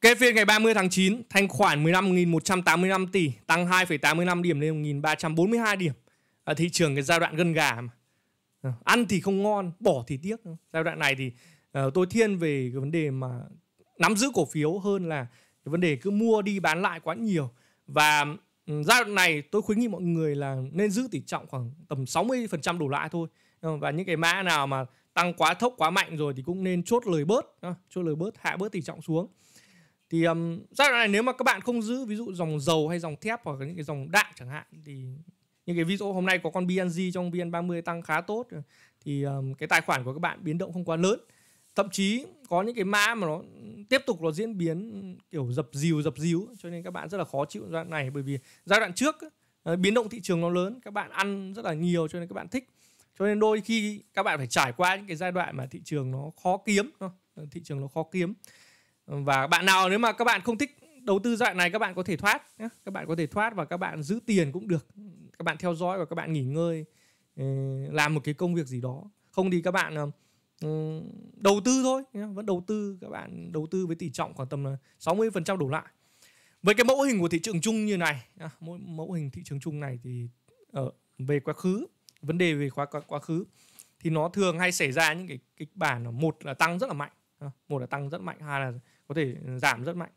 Kết phiên ngày 30 tháng 9, thanh khoản 15.185 tỷ, tăng 2,85 điểm lên 1.342 điểm. ở à, thị trường cái giai đoạn gân gà mà. Ờ, ăn thì không ngon, bỏ thì tiếc. Giai đoạn này thì à, tôi thiên về cái vấn đề mà nắm giữ cổ phiếu hơn là cái vấn đề cứ mua đi bán lại quá nhiều. Và ừ, giai đoạn này tôi khuyến nghị mọi người là nên giữ tỷ trọng khoảng tầm 60% đổ lại thôi. Ờ, và những cái mã nào mà tăng quá thốc quá mạnh rồi thì cũng nên chốt lời bớt, chốt lời bớt, hạ bớt tỷ trọng xuống thì um, giai đoạn này nếu mà các bạn không giữ ví dụ dòng dầu hay dòng thép hoặc là những cái dòng đạm chẳng hạn thì những cái ví dụ hôm nay có con BNG trong VN30 tăng khá tốt ờ, thì um, cái tài khoản của các bạn biến động không quá lớn thậm chí có những cái mã mà nó tiếp tục nó diễn biến kiểu dập dìu dập dìu cho nên các bạn rất là khó chịu giai đoạn này bởi vì giai đoạn trước ờ, biến động thị trường nó lớn các bạn ăn rất là nhiều cho nên các bạn thích cho nên đôi khi các bạn phải trải qua những cái giai đoạn mà thị trường nó khó kiếm ờ, thị trường nó khó kiếm và bạn nào nếu mà các bạn không thích đầu tư dạng này các bạn có thể thoát nhé. các bạn có thể thoát và các bạn giữ tiền cũng được các bạn theo dõi và các bạn nghỉ ngơi ừ, làm một cái công việc gì đó không thì các bạn ờ, ừ, đầu tư thôi vẫn đầu tư các bạn đầu tư với tỷ trọng khoảng tầm 60% đổ lại với cái mẫu hình của thị trường chung như này mẫu, mẫu hình thị trường chung này thì ở ờ, về quá khứ vấn đề về quá quá, quá khứ thì nó thường hay xảy ra những cái kịch bản là một là tăng rất là mạnh ờ, một là tăng rất mạnh hai là có thể giảm rất mạnh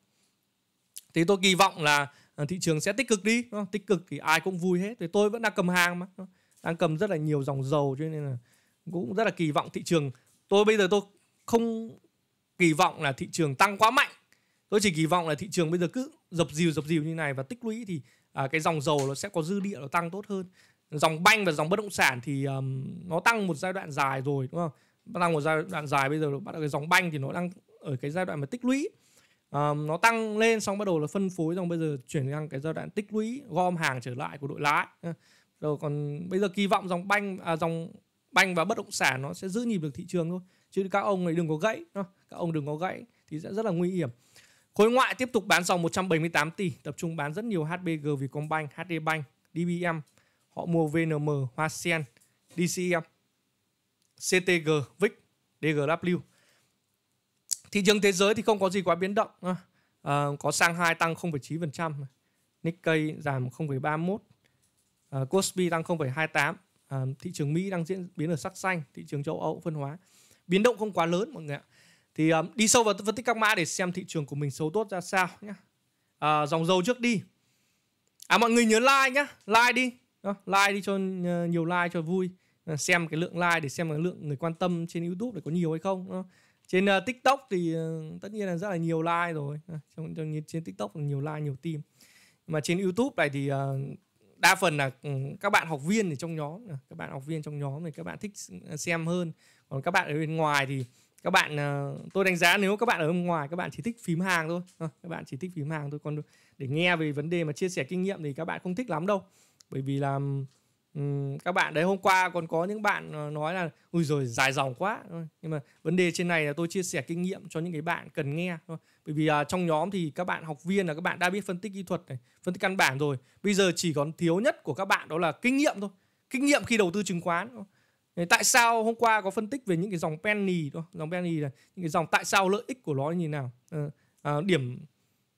thì tôi kỳ vọng là à, thị trường sẽ tích cực đi tích cực thì ai cũng vui hết thì tôi vẫn đang cầm hàng mà đang cầm rất là nhiều dòng dầu cho nên là cũng rất là kỳ vọng thị trường tôi bây giờ tôi không kỳ vọng là thị trường tăng quá mạnh tôi chỉ kỳ vọng là thị trường bây giờ cứ dập dìu dập dìu như này và tích lũy thì à, cái dòng dầu nó sẽ có dư địa nó tăng tốt hơn dòng banh và dòng bất động sản thì um, nó tăng một giai đoạn dài rồi đúng không tăng một giai đoạn dài bây giờ bắt đầu cái dòng banh thì nó đang ở cái giai đoạn mà tích lũy um, nó tăng lên xong bắt đầu là phân phối xong bây giờ chuyển sang cái giai đoạn tích lũy gom hàng trở lại của đội lái ờ, rồi còn bây giờ kỳ vọng dòng banh à, dòng banh và bất động sản nó sẽ giữ nhịp được thị trường thôi chứ các ông này đừng có gãy các ông đừng có gãy thì sẽ rất là nguy hiểm khối ngoại tiếp tục bán dòng 178 tỷ tập trung bán rất nhiều HBG Vietcombank HD Bank DBM họ mua VNM Hoa Sen DCM CTG VIX DGW thị trường thế giới thì không có gì quá biến động à, có Shanghai tăng 0,9% Nikkei giảm 0,31 à, ờ, Kospi tăng 0,28 à, ờ, thị trường Mỹ đang diễn biến ở sắc xanh thị trường châu Âu phân hóa biến động không quá lớn mọi người ạ thì um, đi sâu vào phân tích các mã để xem thị trường của mình xấu tốt ra sao nhé à, dòng dầu trước đi à mọi người nhớ like nhá like đi à, like đi cho nhiều like cho vui à, xem cái lượng like để xem cái lượng người quan tâm trên YouTube để có nhiều hay không à, trên uh, tiktok thì uh, tất nhiên là rất là nhiều like rồi à, trong, trong trên tiktok là nhiều like nhiều tim mà trên youtube này thì uh, đa phần là ừ, các bạn học viên thì trong nhóm à, các bạn học viên trong nhóm thì các bạn thích à, xem hơn còn các bạn ở bên ngoài thì các bạn tôi đánh giá nếu các bạn ở bên ngoài các bạn chỉ thích phím hàng thôi à, các bạn chỉ thích phím hàng thôi còn để nghe về vấn đề mà chia sẻ kinh nghiệm thì các bạn không thích lắm đâu bởi vì là các bạn đấy hôm qua còn có những bạn ờ, nói là ui rồi dài dòng quá nhưng mà vấn đề trên này là tôi chia sẻ kinh nghiệm cho những cái bạn cần nghe thôi bởi vì uh, trong nhóm thì các bạn học viên là các bạn đã biết phân tích kỹ thuật này phân tích căn bản rồi bây giờ chỉ còn thiếu nhất của các bạn đó là kinh nghiệm thôi kinh nghiệm khi đầu tư chứng khoán Tại sao hôm qua có phân tích về những cái dòng penny đó, dòng penny là những cái dòng tại sao lợi ích của nó như thế nào, à, à, điểm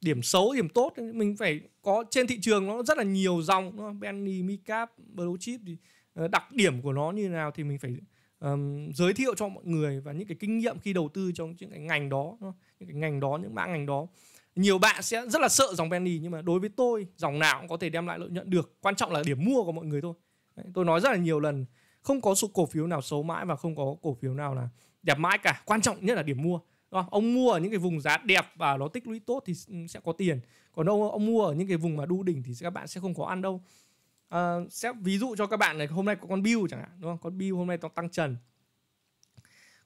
điểm xấu điểm tốt mình phải có trên thị trường nó rất là nhiều dòng nó Benny, Micap, Blue Chip thì ờ, đặc điểm của nó như nào thì mình phải um, giới thiệu cho mọi người và những cái kinh nghiệm khi đầu tư trong những cái ngành đó những cái ngành đó những mã ngành đó nhiều bạn sẽ rất là sợ dòng penny nhưng mà đối với tôi dòng nào cũng có thể đem lại lợi nhuận được quan trọng là điểm mua của mọi người thôi tôi nói rất là nhiều lần không có số cổ phiếu nào xấu mãi và không có cổ phiếu nào là đẹp mãi cả quan trọng nhất là điểm mua ông mua ở những cái vùng giá đẹp và nó tích lũy tốt thì ừ, sẽ có tiền còn ông ông mua ở những cái vùng mà đu đỉnh thì các bạn sẽ không có ăn đâu à, sẽ ví dụ cho các bạn này hôm nay có con bill chẳng hạn đúng không con bill hôm nay nó tăng trần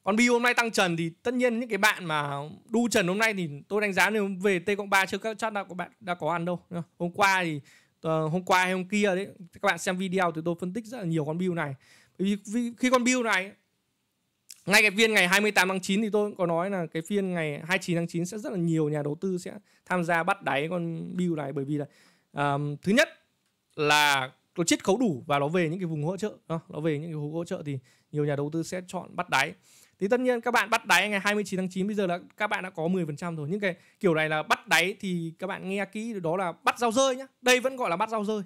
Con bill hôm nay tăng trần thì tất nhiên những cái bạn mà đu trần hôm nay thì tôi đánh giá nếu về t cộng ba chưa các chắc là các bạn đã có ăn đâu hôm qua thì uh, hôm qua hay hôm kia đấy các bạn xem video thì tôi phân tích rất là nhiều con bill này vì, vì khi con bill này ngay cái phiên ngày 28 tháng 9 thì tôi cũng có nói là cái phiên ngày 29 tháng 9 sẽ rất là nhiều nhà đầu tư sẽ tham gia bắt đáy con bill này bởi vì là um, thứ nhất là nó chiết khấu đủ và nó về những cái vùng hỗ trợ nó về những cái vùng hỗ trợ thì nhiều nhà đầu tư sẽ chọn bắt đáy thì tất nhiên các bạn bắt đáy ngày 29 tháng 9 bây giờ là các bạn đã có 10% rồi những cái kiểu này là bắt đáy thì các bạn nghe kỹ đó là bắt rau rơi nhá đây vẫn gọi là bắt rau rơi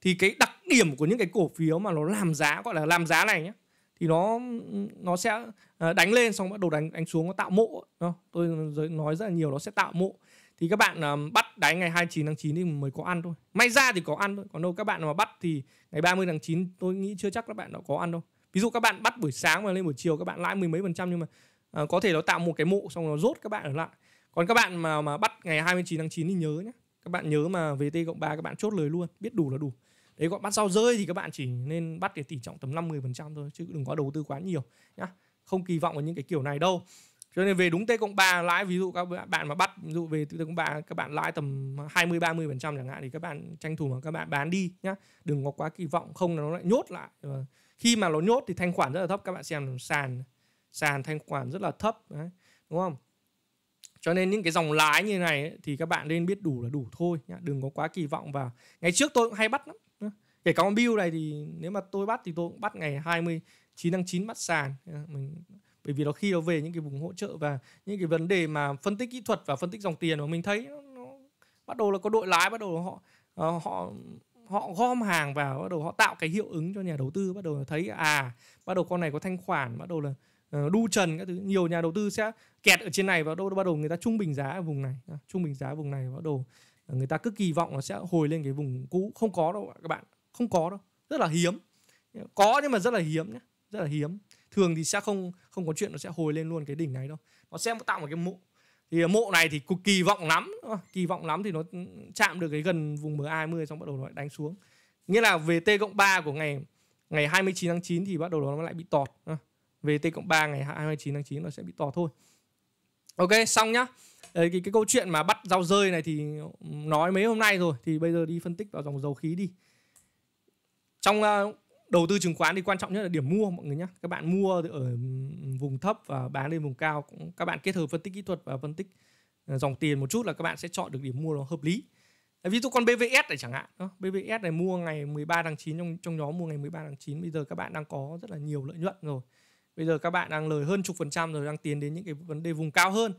thì cái đặc điểm của những cái cổ phiếu mà nó làm giá gọi là làm giá này nhé thì nó nó sẽ ờ, đánh lên xong bắt đầu đánh đánh xuống nó tạo mộ đó. tôi nói rất là nhiều nó sẽ tạo mộ thì các bạn ờ, bắt đánh ngày 29 tháng 9 thì mới có ăn thôi may ra thì có ăn thôi còn đâu các bạn mà bắt thì ngày 30 tháng 9 tôi nghĩ chưa chắc các bạn đã có ăn đâu ví dụ các bạn bắt buổi sáng mà lên buổi chiều các bạn lãi mười mấy phần trăm nhưng mà ờ, có thể nó tạo một cái mộ xong nó rốt các bạn ở lại còn các bạn mà mà bắt ngày 29 tháng 9 thì nhớ nhé các bạn nhớ mà VT cộng 3 các bạn chốt lời luôn biết đủ là đủ đấy gọi bắt rau rơi thì các bạn chỉ nên bắt cái tỷ trọng tầm 50 phần trăm thôi chứ đừng có đầu tư quá nhiều nhá không kỳ vọng vào những cái kiểu này đâu cho nên về đúng T cộng 3 lãi ví dụ các bạn mà bắt ví dụ về T cộng 3 các bạn lãi tầm 20 30 phần trăm chẳng hạn thì các bạn tranh thủ mà các bạn bán đi nhá đừng có quá kỳ vọng không là nó lại nhốt lại ờ, khi mà nó nhốt thì thanh khoản rất là thấp các bạn xem sàn sàn thanh khoản rất là thấp đấy, đúng không cho nên những cái dòng lái như này ấy, thì các bạn nên biết đủ là đủ thôi nhá. đừng có quá kỳ vọng vào ngày trước tôi cũng hay bắt lắm kể cả con Bill này thì nếu mà tôi bắt thì tôi cũng bắt ngày 29 tháng 9 bắt sàn mình bởi vì nó khi nó về những cái vùng hỗ trợ và những cái vấn đề mà phân tích kỹ thuật và phân tích dòng tiền mà mình thấy nó, nó bắt đầu là có đội lái bắt đầu họ ờ, họ họ gom hàng vào bắt đầu họ tạo cái hiệu ứng cho nhà đầu tư bắt đầu thấy à bắt đầu con này có thanh khoản bắt đầu là ờ, đu trần các thứ nhiều nhà đầu tư sẽ kẹt ở trên này và bắt đầu người ta trung bình giá ở vùng này trung bình giá ở vùng này bắt đầu người ta cứ kỳ vọng nó sẽ hồi lên cái vùng cũ không có đâu các bạn không có đâu rất là hiếm có nhưng mà rất là hiếm nhé rất là hiếm thường thì sẽ không không có chuyện nó sẽ hồi lên luôn cái đỉnh này đâu nó sẽ tạo một cái mộ thì mộ này thì cực kỳ vọng lắm kỳ vọng lắm thì nó chạm được cái gần vùng MA20 xong bắt đầu nó đánh xuống nghĩa là về T cộng 3 của ngày ngày 29 tháng 9 thì bắt đầu nó lại bị tọt về T cộng 3 ngày 29 tháng 9 nó sẽ bị tọt thôi ok xong nhá ờ, cái, cái câu chuyện mà bắt rau rơi này thì nói mấy hôm nay rồi thì bây giờ đi phân tích vào dòng dầu khí đi trong ờ, đầu tư chứng khoán thì quan trọng nhất là điểm mua mọi người nhé các bạn mua ở vùng thấp và bán lên vùng cao các bạn kết hợp phân tích kỹ thuật và phân tích ờ, dòng tiền một chút là các bạn sẽ chọn được điểm mua nó hợp lý ví dụ con BVS này chẳng hạn BVS này mua ngày 13 tháng 9 trong trong nhóm mua ngày 13 tháng 9 bây giờ các bạn đang có rất là nhiều lợi nhuận rồi bây giờ các bạn đang lời hơn chục phần trăm rồi đang tiến đến những cái vấn đề vùng cao hơn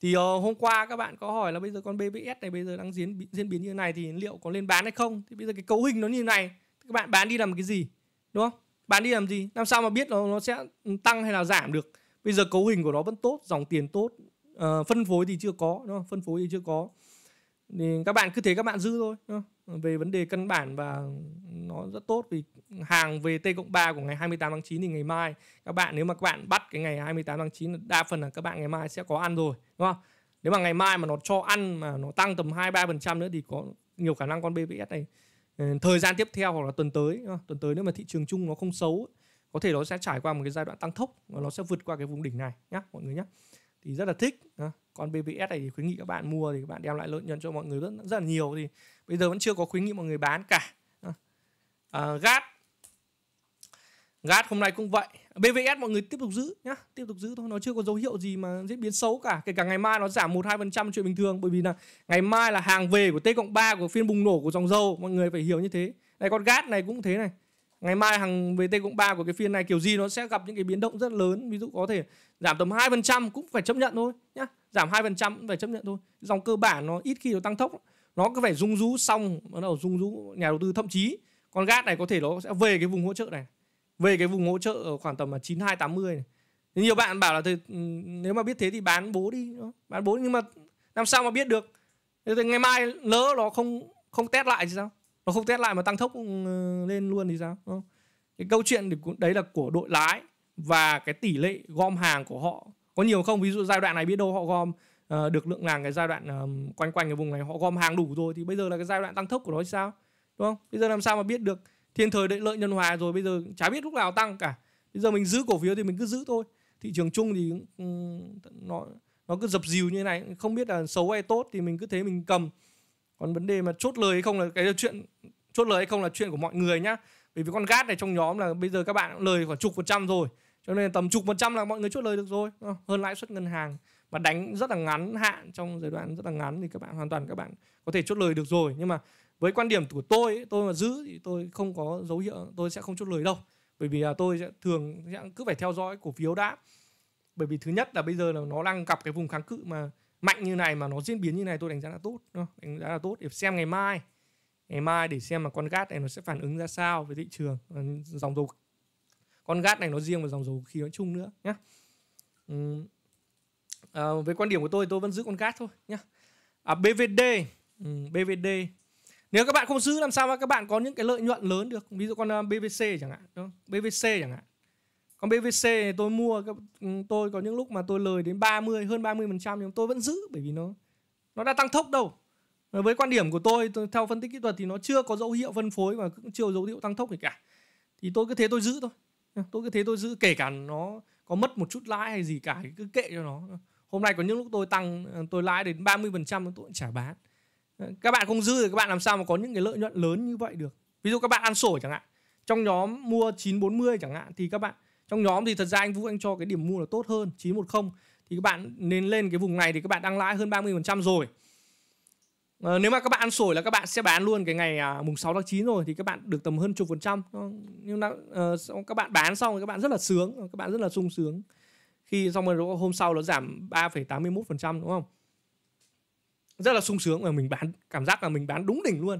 thì ờ, hôm qua các bạn có hỏi là bây giờ con BVS này bây giờ đang diễn diễn biến như này thì liệu có lên bán hay không thì bây giờ cái cấu hình nó như này các bạn bán đi làm cái gì đúng không bán đi làm gì làm sao mà biết nó nó sẽ tăng hay là giảm được bây giờ cấu hình của nó vẫn tốt dòng tiền tốt uh, phân phối thì chưa có đúng không? phân phối thì chưa có thì các bạn cứ thế các bạn giữ thôi đúng không? về vấn đề căn bản và nó rất tốt vì hàng về T cộng 3 của ngày 28 tháng 9 thì ngày mai các bạn nếu mà các bạn bắt cái ngày 28 tháng 9 đa phần là các bạn ngày mai sẽ có ăn rồi đúng không nếu mà ngày mai mà nó cho ăn mà nó tăng tầm 2 3% nữa thì có nhiều khả năng con BBS này Ờ, thời gian tiếp theo hoặc là tuần tới tuần tới nếu mà thị trường chung nó không xấu có thể nó sẽ trải qua một cái giai đoạn tăng tốc và nó sẽ vượt qua cái vùng đỉnh này nhá mọi người nhá thì rất là thích còn BBS này thì khuyến nghị các bạn mua thì các bạn đem lại lợi nhuận cho mọi người rất rất là nhiều thì bây giờ vẫn chưa có khuyến nghị mọi người bán cả à, ờ, GAT Gat hôm nay cũng vậy. BVS mọi người tiếp tục giữ nhá, tiếp tục giữ thôi, nó chưa có dấu hiệu gì mà diễn biến xấu cả. Kể cả ngày mai nó giảm 1 2% chuyện bình thường bởi vì là ngày mai là hàng về của T cộng 3 của phiên bùng nổ của dòng dầu, mọi người phải hiểu như thế. Này con Gat này cũng thế này. Ngày mai hàng về T cộng 3 của cái phiên này kiểu gì nó sẽ gặp những cái biến động rất lớn, ví dụ có thể giảm tầm 2% cũng phải chấp nhận thôi nhá. Giảm 2% cũng phải chấp nhận thôi. Dòng cơ bản nó ít khi nó tăng tốc. Nó cứ phải rung rú xong bắt đầu rung rú nhà đầu tư thậm chí con Gat này có thể nó sẽ về cái vùng hỗ trợ này về cái vùng hỗ trợ ở khoảng tầm là 9280 này. Nhiều bạn bảo là thì, ừ, nếu mà biết thế thì bán bố đi, bán bố nhưng mà làm sao mà biết được? Thì ngày mai lỡ nó không không test lại thì sao? Nó không test lại mà tăng tốc ừ, lên luôn thì sao? Đúng không? Cái câu chuyện thì đấy là của đội lái và cái tỷ lệ gom hàng của họ có nhiều không? Ví dụ giai đoạn này biết đâu họ gom uh, được lượng hàng cái giai đoạn um, quanh quanh cái vùng này họ gom hàng đủ rồi thì bây giờ là cái giai đoạn tăng tốc của nó thì sao? Đúng không? Bây giờ làm sao mà biết được? thiên thời đại lợi nhân hòa rồi bây giờ chả biết lúc nào tăng cả bây giờ mình giữ cổ phiếu thì mình cứ giữ thôi thị trường chung thì ừ, nó nó cứ dập dìu như thế này không biết là xấu hay tốt thì mình cứ thế mình cầm còn vấn đề mà chốt lời hay không là cái chuyện chốt lời hay không là chuyện của mọi người nhá bởi vì con gát này trong nhóm là bây giờ các bạn lời khoảng chục phần trăm rồi cho nên tầm chục phần trăm là mọi người chốt lời được rồi hơn lãi suất ngân hàng mà đánh rất là ngắn hạn trong giai đoạn rất là ngắn thì các bạn hoàn toàn các bạn có thể chốt lời được rồi nhưng mà với quan điểm của tôi ấy, tôi mà giữ thì tôi không có dấu hiệu tôi sẽ không chốt lời đâu bởi vì là tôi sẽ thường sẽ cứ phải theo dõi cổ phiếu đã bởi vì thứ nhất là bây giờ là nó đang gặp cái vùng kháng cự mà mạnh như này mà nó diễn biến như này tôi đánh giá là tốt đánh giá là tốt để xem ngày mai ngày mai để xem mà con gát này nó sẽ phản ứng ra sao với thị trường dòng dầu con gát này nó riêng và dòng dầu khí nói chung nữa nhé ừ. à, với quan điểm của tôi tôi vẫn giữ con gát thôi nhé à, BVD ừ, BVD nếu các bạn không giữ làm sao mà các bạn có những cái lợi nhuận lớn được ví dụ con ờ, BVC chẳng hạn đúng không? BVC chẳng hạn con BVC tôi mua ừ, tôi có những lúc mà tôi lời đến 30 hơn 30 phần trăm nhưng tôi vẫn giữ bởi vì nó nó đã tăng tốc đâu với quan điểm của tôi, tôi theo phân tích kỹ thuật thì nó chưa có dấu hiệu phân phối và cũng chưa có dấu hiệu tăng tốc gì cả thì tôi cứ thế tôi giữ thôi tôi cứ thế tôi giữ kể cả nó có mất một chút lãi hay gì cả cứ kệ cho nó hôm nay có những lúc tôi tăng ờ, tôi lãi đến 30% tôi cũng chả bán các bạn không dư thì các bạn làm sao mà có những cái lợi nhuận lớn như vậy được ví dụ các bạn ăn sổi chẳng hạn trong nhóm mua 940 chẳng hạn thì các bạn trong nhóm thì thật ra anh Vũ anh cho cái điểm mua là tốt hơn 910 thì các bạn nên lên cái vùng này thì các bạn đang lãi hơn 30% rồi à, nếu mà các bạn ăn sổi là các bạn sẽ bán luôn cái ngày à, mùng 6 tháng 9 rồi thì các bạn được tầm hơn chục phần trăm nhưng mà à, các bạn bán xong thì các bạn rất là sướng các bạn rất là sung sướng khi xong rồi hôm sau nó giảm 3,81% đúng không rất là sung sướng và mình bán cảm giác là mình bán đúng đỉnh luôn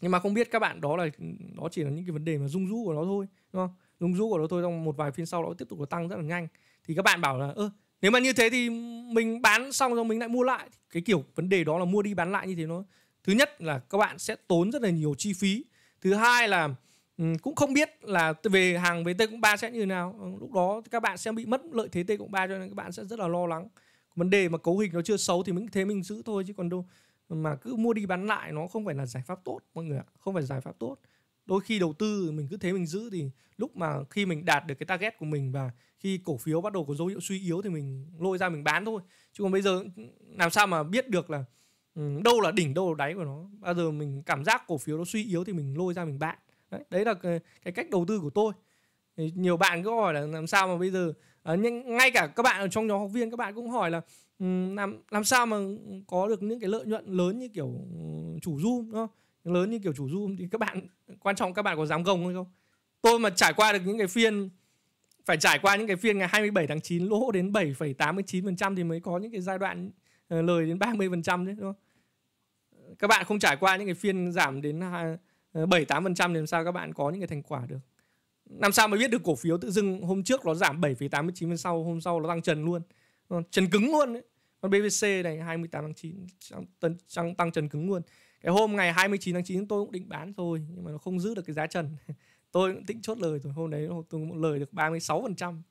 nhưng mà không biết các bạn đó là đó chỉ là những cái vấn đề mà rung rú của nó thôi đúng không rung rú của nó thôi trong một vài phiên sau nó tiếp tục nó tăng rất là nhanh thì các bạn bảo là ơ nếu mà như thế thì mình bán xong rồi mình lại mua lại cái kiểu vấn đề đó là mua đi bán lại như thế nó thứ nhất là các bạn sẽ tốn rất là nhiều chi phí thứ hai là cũng không biết là về hàng về t cộng ba sẽ như thế nào ờ, lúc đó các bạn sẽ bị mất lợi thế t cộng ba cho nên các bạn sẽ rất là lo lắng vấn đề mà cấu hình nó chưa xấu thì mình thế mình giữ thôi chứ còn đâu mà cứ mua đi bán lại nó không phải là giải pháp tốt mọi người ạ không phải giải pháp tốt đôi khi đầu tư mình cứ thế mình giữ thì lúc mà khi mình đạt được cái target của mình và khi cổ phiếu bắt đầu có dấu hiệu suy yếu thì mình lôi ra mình bán thôi chứ còn bây giờ làm sao mà biết được là ừ, đâu là đỉnh đâu là đáy của nó bao giờ mình cảm giác cổ phiếu nó suy yếu thì mình lôi ra mình bán đấy, đấy là cái, cái cách đầu tư của tôi nhiều bạn cứ hỏi là làm sao mà bây giờ Ờ, nhưng ngay cả các bạn trong nhóm học viên các bạn cũng hỏi là ừ, làm làm sao mà có được những cái lợi nhuận lớn như kiểu ừ, chủ zoom đó lớn như kiểu chủ zoom thì các bạn quan trọng các bạn có dám gồng hay không tôi mà trải qua được những cái phiên phải trải qua những cái phiên ngày 27 tháng 9 lỗ đến 7,89% thì mới có những cái giai đoạn ờ, lời đến 30% đấy đúng không? Các bạn không trải qua những cái phiên giảm đến 7 8% ờ, thì làm sao các bạn có những cái thành quả được? làm sao mà biết được cổ phiếu tự dưng hôm trước nó giảm 7,89 phần sau hôm sau nó tăng trần luôn trần cứng luôn đấy còn BVC này 28 tháng 9 tăng, tăng, tăng trần cứng luôn cái hôm ngày 29 tháng 9 tôi cũng định bán thôi nhưng mà nó không giữ được cái giá trần tôi cũng định chốt lời rồi hôm đấy tôi cũng lời được 36 phần trăm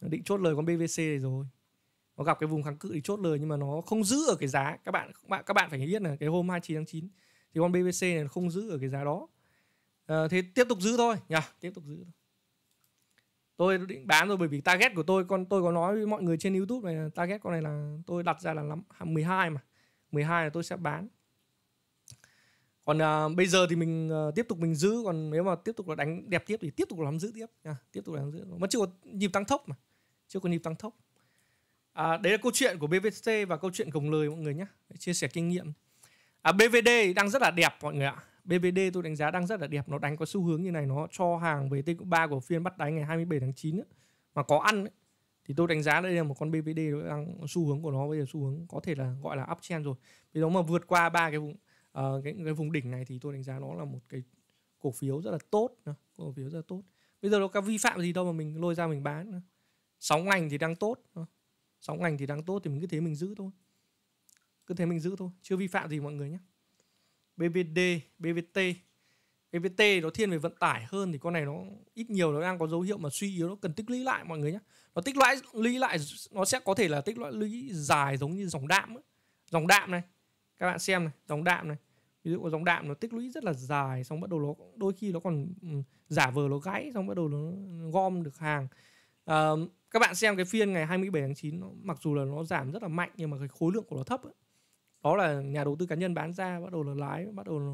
định chốt lời con BVC này rồi nó gặp cái vùng kháng cự thì chốt lời nhưng mà nó không giữ ở cái giá các bạn các bạn các bạn phải biết là cái hôm 29 tháng 9 thì con BVC này nó không giữ ở cái giá đó à, thế tiếp tục giữ thôi nhá tiếp tục giữ thôi tôi định bán rồi bởi vì target của tôi con tôi có nói với mọi người trên YouTube này target con này là tôi đặt ra là lắm 12 à, mà 12 là tôi sẽ bán còn à, bây giờ thì mình à, tiếp tục mình giữ còn nếu mà tiếp tục là đánh đẹp tiếp thì tiếp tục làm giữ tiếp nha tiếp tục làm giữ mà chưa có nhịp tăng thốc mà chưa có nhịp tăng thốc à, đấy là câu chuyện của BVC và câu chuyện gồng lời mọi người nhé chia sẻ kinh nghiệm à, BVD đang rất là đẹp mọi người ạ BVD tôi đánh giá đang rất là đẹp nó đánh có xu hướng như này nó cho hàng về T3 của phiên bắt đáy ngày 27 tháng 9 ấy. mà có ăn ấy. thì tôi đánh giá đây là một con BVD đang xu hướng của nó bây giờ xu hướng có thể là gọi là uptrend rồi vì nó mà vượt qua ba cái vùng uh, cái, cái vùng đỉnh này thì tôi đánh giá nó là một cái cổ phiếu rất là tốt cổ phiếu rất là tốt bây giờ nó có vi phạm gì đâu mà mình lôi ra mình bán sóng ngành thì đang tốt sóng ngành thì đang tốt thì mình cứ thế mình giữ thôi cứ thế mình giữ thôi chưa vi phạm gì mọi người nhé BVD, BVT. BVT nó thiên về vận tải hơn thì con này nó ít nhiều nó đang có dấu hiệu mà suy yếu nó cần tích lũy lại mọi người nhé. Nó tích lũy lũy lại nó sẽ có thể là tích lũy dài giống như dòng đạm ấy. Dòng đạm này. Các bạn xem này, dòng đạm này. Ví dụ dòng đạm nó tích lũy rất là dài xong bắt đầu nó đôi khi nó còn ừ, giả vờ nó gãy xong bắt đầu nó gom được hàng. À, các bạn xem cái phiên ngày 27 tháng 9 nó, mặc dù là nó giảm rất là mạnh nhưng mà cái khối lượng của nó thấp ấy đó là nhà đầu tư cá nhân bán ra bắt đầu là lái bắt đầu là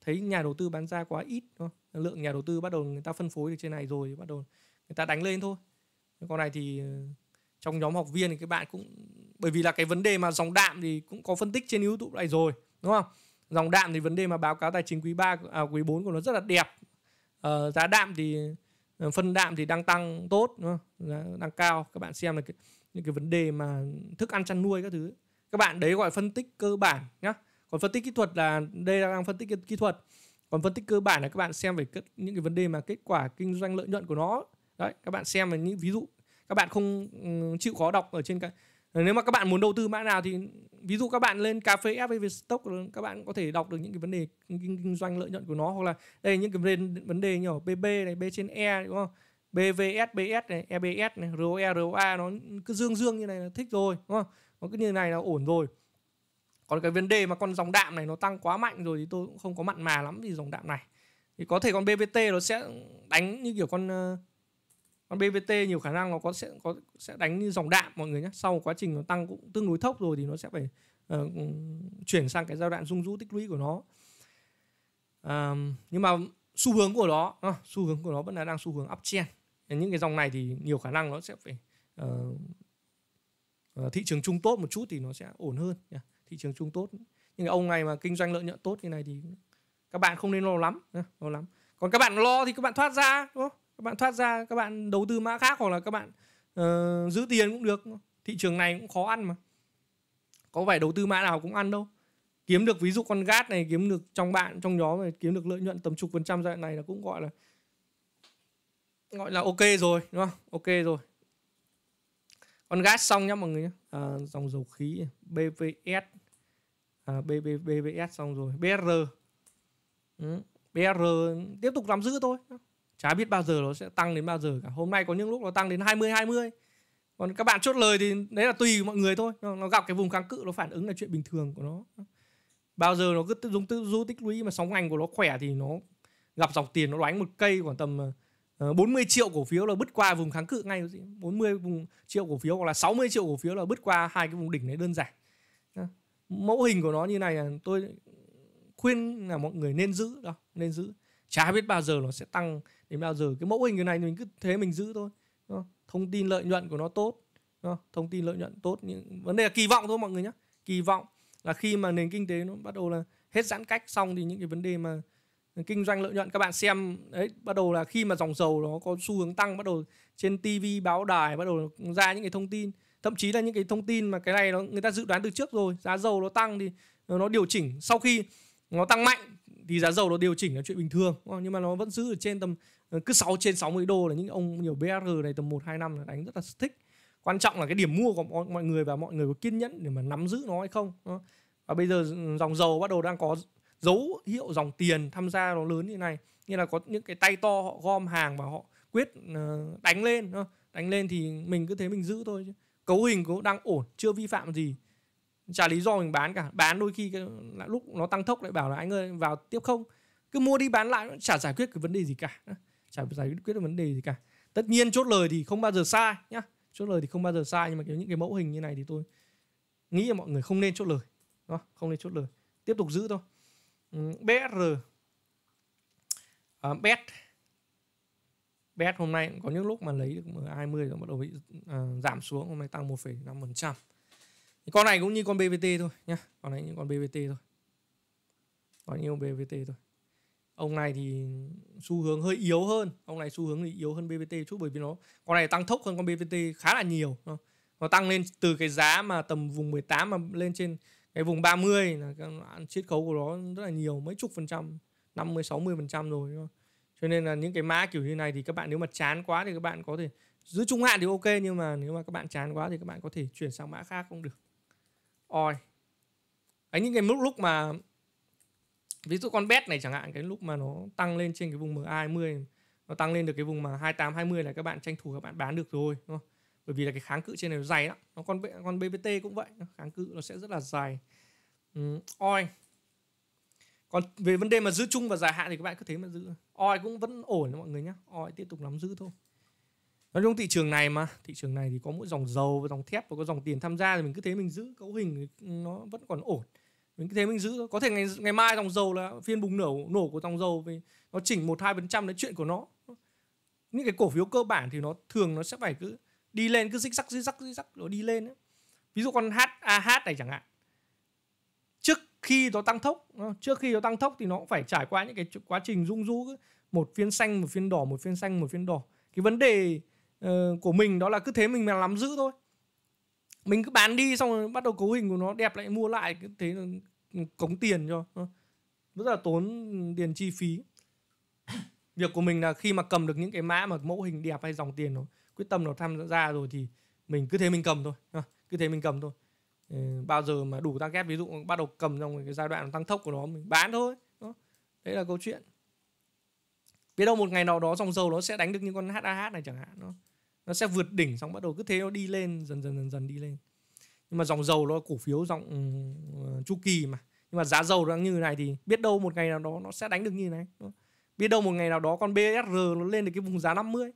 thấy nhà đầu tư bán ra quá ít lượng nhà đầu tư bắt đầu người ta phân phối được trên này rồi bắt đầu người ta đánh lên thôi còn này thì ờ, trong nhóm học viên thì các bạn cũng bởi vì là cái vấn đề mà dòng đạm thì cũng có phân tích trên YouTube này rồi đúng không dòng đạm thì vấn đề mà báo cáo tài chính quý 3 à, quý 4 của nó rất là đẹp à, giá đạm thì ờ, phân đạm thì đang tăng tốt đúng không? đang cao các bạn xem là cái, những cái vấn đề mà thức ăn chăn nuôi các thứ các bạn đấy gọi phân tích cơ bản nhá còn phân tích kỹ thuật là đây đang phân tích kỹ thuật còn phân tích cơ bản là các bạn xem về kết, những cái vấn đề mà kết quả kinh doanh lợi nhuận của nó đấy các bạn xem về những ví dụ các bạn không chịu khó đọc ở trên cái nếu mà các bạn muốn đầu tư mã nào thì ví dụ các bạn lên cà phê F stock các bạn có thể đọc được những cái vấn đề kinh, kinh doanh lợi nhuận của nó hoặc là đây những cái vấn đề, nhỏ BB này B trên E đúng không BVS BS này EBS này ROE ROA nó cứ dương dương như này là thích rồi đúng không nó cứ như này là ổn rồi còn cái vấn đề mà con dòng đạm này nó tăng quá mạnh rồi thì tôi cũng không có mặn mà lắm vì dòng đạm này thì có thể con BVT nó sẽ đánh như kiểu con ờ, con BVT nhiều khả năng nó có sẽ có sẽ đánh như dòng đạm mọi người nhé sau quá trình nó tăng cũng tương đối thốc rồi thì nó sẽ phải uh, chuyển sang cái giai đoạn rung rũ tích lũy của nó uh, nhưng mà xu hướng của nó uh, xu hướng của nó vẫn là đang xu hướng uptrend những cái dòng này thì nhiều khả năng nó sẽ phải uh, thị trường chung tốt một chút thì nó sẽ ổn hơn nhá. thị trường chung tốt nhưng ông này mà kinh doanh lợi nhuận tốt như này thì các bạn không nên lo lắm nhá, lo lắm còn các bạn lo thì các bạn thoát ra đúng không các bạn thoát ra các bạn đầu tư mã khác hoặc là các bạn uh, giữ tiền cũng được thị trường này cũng khó ăn mà có phải đầu tư mã nào cũng ăn đâu kiếm được ví dụ con gát này kiếm được trong bạn trong nhóm này kiếm được lợi nhuận tầm chục phần trăm giai đoạn này là cũng gọi là gọi là ok rồi đúng không ok rồi con gas xong nhá mọi người nhá. À, dòng dầu khí BVS à, BB, BVS xong rồi BR ừ. BR tiếp tục nắm giữ thôi chả biết bao giờ nó sẽ tăng đến bao giờ cả hôm nay có những lúc nó tăng đến 20 20 còn các bạn chốt lời thì đấy là tùy mọi người thôi nó gặp cái vùng kháng cự nó phản ứng là chuyện bình thường của nó bao giờ nó cứ dùng tư du tích lũy mà sóng ngành của nó khỏe thì nó gặp dòng tiền nó đánh một cây khoảng tầm à, 40 ờ, triệu cổ phiếu là bứt qua vùng kháng cự ngay 40 vùng triệu cổ phiếu hoặc là 60 triệu cổ phiếu là bứt qua hai cái vùng đỉnh đấy đơn giản mẫu hình của nó như này là tôi khuyên là mọi người nên giữ đó, nên giữ chả biết bao giờ nó sẽ tăng đến bao giờ cái mẫu hình như này mình cứ thế mình giữ thôi thông tin lợi nhuận của nó tốt thông tin lợi nhuận tốt nhưng vấn đề là kỳ vọng thôi mọi người nhé kỳ vọng là khi mà nền kinh tế nó bắt đầu là hết giãn cách xong thì những cái vấn đề mà kinh doanh lợi nhuận các bạn xem đấy bắt đầu là khi mà dòng dầu nó có xu hướng tăng bắt đầu trên tivi báo đài bắt đầu ra những cái thông tin thậm chí là những cái thông tin mà cái này nó người ta dự đoán từ trước rồi giá dầu nó tăng thì nó điều chỉnh sau khi nó tăng mạnh thì giá dầu nó điều chỉnh là chuyện bình thường nhưng mà nó vẫn giữ ở trên tầm ờ, cứ 6 trên 60 đô là những ông nhiều BR này tầm 1 2 năm là đánh rất là thích. Quan trọng là cái điểm mua của mọi người và mọi người có kiên nhẫn để mà nắm giữ nó hay không. Và bây giờ dòng dầu bắt đầu đang có dấu hiệu dòng tiền tham gia nó lớn như này như là có những cái tay to họ gom hàng và họ quyết ờ, đánh lên đánh lên thì mình cứ thế mình giữ thôi cấu hình cũng đang ổn chưa vi phạm gì chả lý do mình bán cả bán đôi khi lúc nó tăng tốc lại bảo là anh ơi vào tiếp không cứ mua đi bán lại chả giải quyết cái vấn đề gì cả chả giải quyết được vấn đề gì cả tất nhiên chốt lời thì không bao giờ sai nhá chốt lời thì không bao giờ sai nhưng mà kiểu những cái mẫu hình như này thì tôi nghĩ là mọi người không nên chốt lời đó không nên chốt lời tiếp tục giữ thôi Ừ, BR à, bet bet hôm nay cũng có những lúc mà lấy được 20 rồi bắt đầu bị à, giảm xuống hôm nay tăng 1,5% con này cũng như con BVT thôi nhá con này như con BVT thôi còn nhiều BVT thôi ông này thì xu hướng hơi yếu hơn ông này xu hướng thì yếu hơn BVT chút bởi vì nó con này tăng thốc hơn con BVT khá là nhiều nó tăng lên từ cái giá mà tầm vùng 18 mà lên trên cái vùng 30 là các chiết khấu của nó rất là nhiều mấy chục phần trăm 50 60 phần trăm rồi cho nên là những cái mã kiểu như này thì các bạn nếu mà chán quá thì các bạn có thể giữ trung hạn thì ok nhưng mà nếu mà các bạn chán quá thì các bạn có thể chuyển sang mã khác không được oi ấy những cái lúc lúc mà ví dụ con bet này chẳng hạn cái lúc mà nó tăng lên trên cái vùng MA20 nó tăng lên được cái vùng mà 28 20 là các bạn tranh thủ các bạn bán được rồi đúng không? bởi vì là cái kháng cự trên này nó dày lắm nó con con BBT cũng vậy kháng cự nó sẽ rất là dài ừ, oi còn về vấn đề mà giữ chung và dài hạn thì các bạn cứ thế mà giữ oi cũng vẫn ổn mọi người nhé oi tiếp tục nắm giữ thôi nói chung thị trường này mà thị trường này thì có mỗi dòng dầu và dòng thép và có dòng tiền tham gia thì mình cứ thế mình giữ cấu hình nó vẫn còn ổn mình cứ thế mình giữ có thể ngày ngày mai dòng dầu là phiên bùng nổ nổ của dòng dầu vì nó chỉnh một hai phần trăm là chuyện của nó những cái cổ phiếu cơ bản thì nó thường nó sẽ phải cứ đi lên cứ xích sắc xích sắc xích rắc rồi đi lên ví dụ con hát ah này chẳng hạn trước khi nó tăng tốc trước khi nó tăng tốc thì nó cũng phải trải qua những cái quá trình rung rú một phiên xanh một phiên đỏ một phiên xanh một phiên đỏ cái vấn đề uh, của mình đó là cứ thế mình mà nắm giữ thôi mình cứ bán đi xong rồi bắt đầu cấu hình của nó đẹp lại mua lại cứ thế cống tiền cho rất là tốn tiền chi phí việc của mình là khi mà cầm được những cái mã mà mẫu hình đẹp hay dòng tiền rồi quyết tâm nào tham gia rồi thì mình cứ thế mình cầm thôi cứ thế mình cầm thôi ừ, bao giờ mà đủ tăng kép ví dụ bắt đầu cầm trong cái giai đoạn tăng thốc của nó mình bán thôi đó. đấy là câu chuyện biết đâu một ngày nào đó dòng dầu nó sẽ đánh được những con HAH này chẳng hạn nó nó sẽ vượt đỉnh xong bắt đầu cứ thế nó đi lên dần dần dần dần đi lên nhưng mà dòng dầu nó cổ phiếu dòng uh, ừ, chu kỳ mà nhưng mà giá dầu đang như này thì biết đâu một ngày nào đó nó sẽ đánh được như này biết đâu một ngày nào đó con BSR nó lên được cái vùng giá 50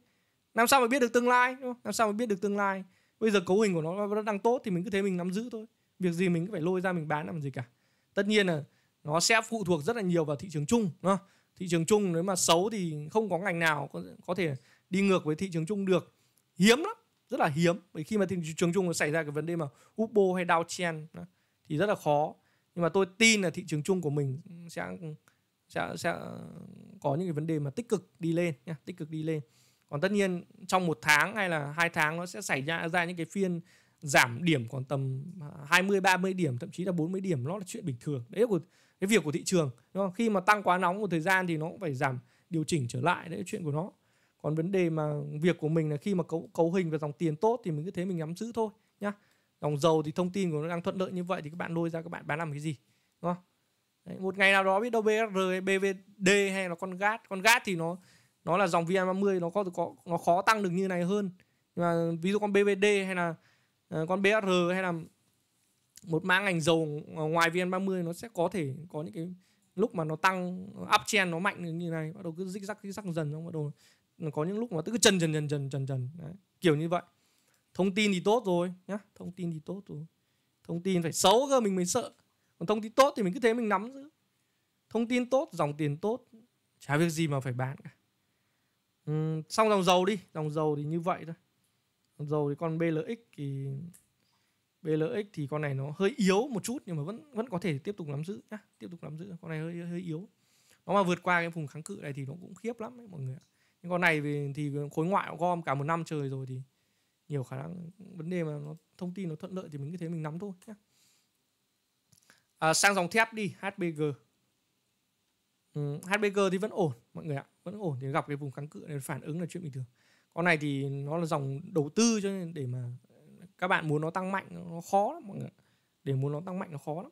làm sao mà biết được tương lai đúng không? làm sao mà biết được tương lai bây giờ cấu hình của nó nó đang tốt thì mình cứ thế mình nắm giữ thôi việc gì mình cứ phải lôi ra mình bán làm gì cả tất nhiên là nó sẽ phụ thuộc rất là nhiều vào thị trường chung đúng không? thị trường chung nếu mà xấu thì không có ngành nào có, có thể đi ngược với thị trường chung được hiếm lắm rất là hiếm bởi khi mà thị trường chung nó xảy ra cái vấn đề mà upo hay downtrend đó, thì rất là khó nhưng mà tôi tin là thị trường chung của mình sẽ sẽ sẽ có những cái vấn đề mà tích cực đi lên nhá tích cực đi lên còn tất nhiên trong một tháng hay là hai tháng nó sẽ xảy ra ra những cái phiên giảm điểm còn tầm 20 à, 30 điểm thậm chí là 40 điểm nó là chuyện bình thường đấy của cái việc của thị trường đúng không? khi mà tăng quá nóng một thời gian thì nó cũng phải giảm điều chỉnh trở lại đấy là chuyện của nó còn vấn đề mà việc của mình là khi mà cấu cấu hình và dòng tiền tốt thì mình cứ thế mình nắm giữ thôi nhá dòng dầu thì thông tin của nó đang thuận lợi như vậy thì các bạn lôi ra các bạn bán làm cái gì đúng không đấy, một ngày nào đó biết đâu BR BVD hay là con gát con gát thì nó nó là dòng VN30 nó có có nó khó tăng được như này hơn nhưng mà ví dụ con BVD hay là ờ, con BR hay là một mã ngành dầu ngoài VN30 nó sẽ có thể có những cái lúc mà nó tăng uptrend nó mạnh như này bắt đầu cứ rích rắc rích rắc dần xong bắt đầu có những lúc mà cứ trần trần trần trần trần trần kiểu như vậy thông tin thì tốt rồi nhá thông tin thì tốt rồi thông tin phải xấu cơ mình mới sợ còn thông tin tốt thì mình cứ thế mình nắm giữ thông tin tốt dòng tiền tốt chả việc gì mà phải bán cả Ừ, xong dòng dầu đi dòng dầu thì như vậy thôi dòng dầu thì con BLX thì BLX thì con này nó hơi yếu một chút nhưng mà vẫn vẫn có thể tiếp tục nắm giữ nhá tiếp tục nắm giữ con này hơi hơi yếu nó mà vượt qua cái vùng kháng cự này thì nó cũng khiếp lắm ấy, mọi người ạ nhưng con này thì, thì khối ngoại gom cả một năm trời rồi thì nhiều khả năng vấn đề mà nó thông tin nó thuận lợi thì mình cứ thế mình nắm thôi nhé. À, sang dòng thép đi HBG ừ, HBG thì vẫn ổn mọi người ạ vẫn ổn thì gặp cái vùng kháng cự này phản ứng là chuyện bình thường con này thì nó là dòng đầu tư cho nên để mà các bạn muốn nó tăng mạnh nó khó lắm mọi người để muốn nó tăng mạnh nó khó lắm